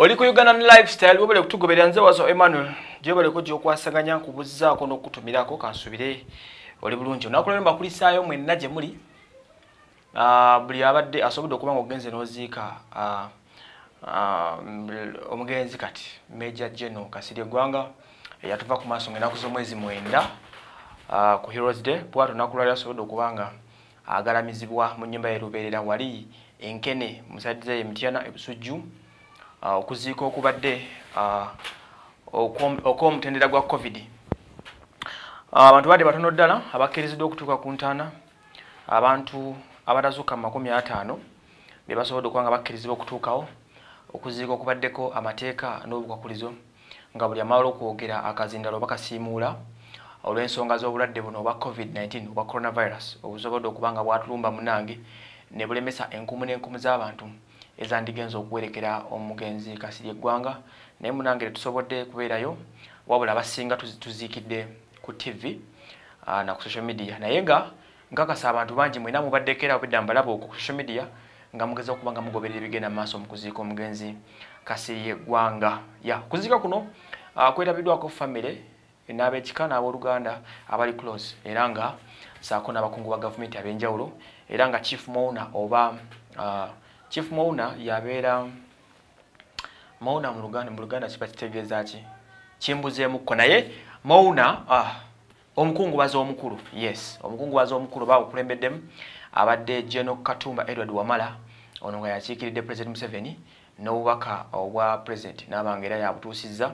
oli ku Uganda lifestyle wobale okutugoberera nze waso Emmanuel gyebale ko gyokwasaganya nkubuzzaako n'okutumirako kansubire oli bulungi onakulere mbakulisaayo mwenna gye muli buli abadde asobodde okuba nga ogenze n'oziika omugenzi kati major geno kasirye gwanga eyatuva ku maaso ngaenaku z'omwezi mwenda ku heroes day bwati onakulwalira asobodde okuba nga agalamizibwa mu nyumba yerubeerera wali enkene musajja ye mutyana ebusujju Ah, okuziika okubadde ah, okw'omutendera gwa covid ah, abantu badde batono ddala abakkiriziddwa okutuuka ku ntaana abantu abatazuuka mu makumi ataano be basobodde okuba nga bakkirizibwa okutuukawo okuziika okubaddeko amateeka n'obukwakulizo nga buli amawala okwogera akazindalo bakasiimuula olw'ensonga z'obulwadde buno obwa covid-19 obwa coronavirus obusobodde okuba nga bwatulumba munange ne bulemesa enkumu n'enkumu z'abantu ezandigenza okuwerekera omugenzi kasiri eggwanga naye munange tetusobodde kubeerayo wabula abasinga tuziikidde ku tv naku social media naye nga nkakasa abantu bangi mwena mubaddekera bedambalaba oku social media nga mugeza okuba nga mugoberera ebigenda mumaaso mukuziika omugenzi kasiri eggwanga ya kuziika kuno kwerabiddwako famire nabekika n'aboluganda abali close era nga saako n'abakungu ba gavumenti ab'enjawulo era nga chief mowna oba uh, chief mowna yabeera mowna mu luganda kiba kitegeeza ki kimbuzeemukko naye mowna ah, omukungubaza omukulu yes omukungubaza omukulu ba okulembeddemu abadde geno katumba edward wamala ono nga yakiikiridde president museveni n'obubaka obwa president nabanga era yabutuusizza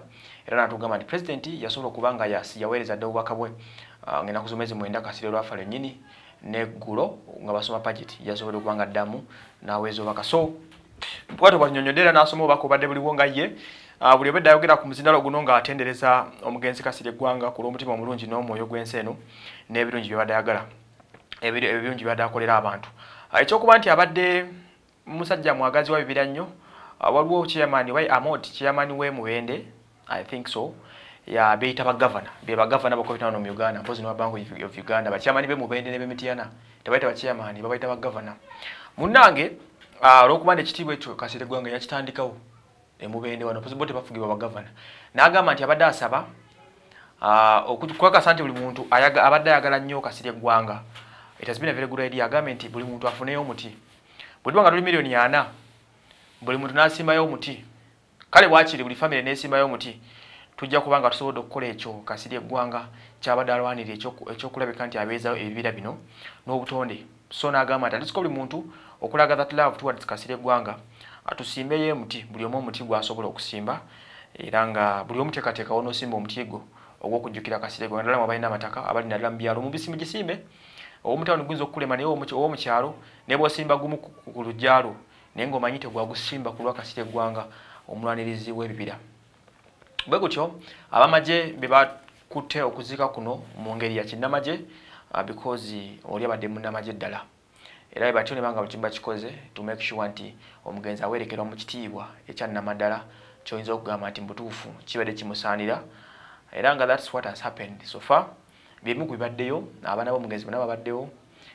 era natugamba nti president yasobola okuba nga yaweereza dde obubaka bwe ah, ngenda kuzuma ezi mwenda kasire olwafa lwennyini neggulo nga basoma pajiti jasobole okuba nga ddamu naweza obaka so bwato bwanyonyodera nasoma obaka obadde buliwo nga ye ah, buli obadde ayogera ku muzindalo guno ngaatendereza omugenzi kasire eggwanga ku lwomutima omulungi n'omwoyo gw'ensi eno n'ebirungi byebadde ayagala ebirungi byadde akolera abantu ah, ekyokuba nti abadde musajja mwagazi wabibira nnyo ah, waliwo chairman wai amod chairman w'emubende i think so ya beita ba governor be ba governor bako bitano mu Uganda mpozi ni wabango of Uganda ba chairman be mubende ne bemitiana tabaita ba chairman ba baita ba governor munange a uh, rokumande chitibwe cho kasire gwanga ya chitandikawo e mubende wana mpozi bote bafugiba ba governor naga manti abada saba a uh, okutukwa kasante buli muntu ayaga abada yagala nnyo kasire gwanga it has been a very good idea government buli muntu afuneyo muti bwe bwanga tuli milioni yana buli muntu nasimba yo muti kale wachi buli family nesimba yo muti tujja kubanga tusobodde okukola ekyo kasiri eggwanga kyabadde alwanira ekyokulabika nti abeezao ebibira bino n'obutonde so n'agamba nti atisika buli muntu okulaga that love towards kasiri eggwanga atusimbeyo emuti buli omu omuti gw'asobola okusimba era nga buli omu tekateekawo n'osimba omuti ego ogw'okujjukira kasiri eggwanga ddala mu abalina amataka abali naddala mu byalo mubisimbe gisimbe owomutawuni guyinza okukulema naye owomukyalo naye bwosimba gumu ku lujjalo naye ng'omanyi tegwagusimba ku lwa kasiri eggwanga omulwanirizi w'ebibira bwe gutyo abamagye be bakutte okuziika kuno mu ngeri ya kinnamagye uh, bikozi uh, oli abadde munnamagye ddala era ebatyo ne banga mutimba kikoze to make sure nti omugenzi awerekerwa mu kitiibwa ekyannamaddala kyoyinza okugamba nti mbutuufu kibadde kimusaanira era nga thats what has happened so far byebimu ku bibaddeyo abaana b'omugenzi bonna babaddewo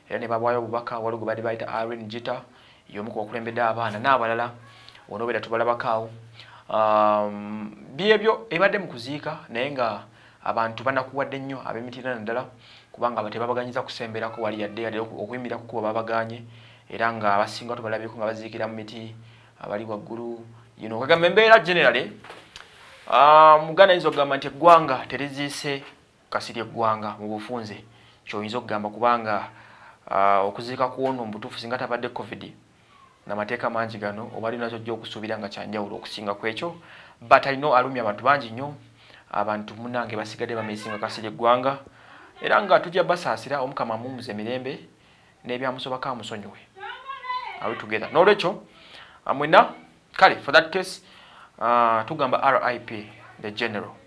era ne babwayo obubaka waliwo gwe baddi bayita aren jitter y'omu kuwakulembedde abaana n'abalala onoobeera tubalabakaawo Um, byebyo ebadde mu kuziika naye nga abantu banakuwadde nnyo ab'emitiira naddala kubanga tebabaganyiza kusemberako wali yadde yadde okuyimirako kuba babagaanye era nga abasinga tubalabyeko nga baziikira mu miti abali waggulu yino okagamba embeera generale muganda um, yinza okugamba nti eggwanga teriziise kasiri eggwanga mu bufunze kyoyinza okugamba kubanga uh, okuziika kwono mu butuufu singa tabadde covidi namateeka mangi gano obalina kyojja okusuubira nga kyanjawulo okusinga kwekyo but alino alumya abantu bangi nnyo abantu munange basigadde bamaisinga kasira eggwanga era nga tujja basaasira omukama mumuze emirembe n'ebyamusobako amusonyiwe awetugeha n'olwekyo amwena kale for that case uh, tugamba rip the general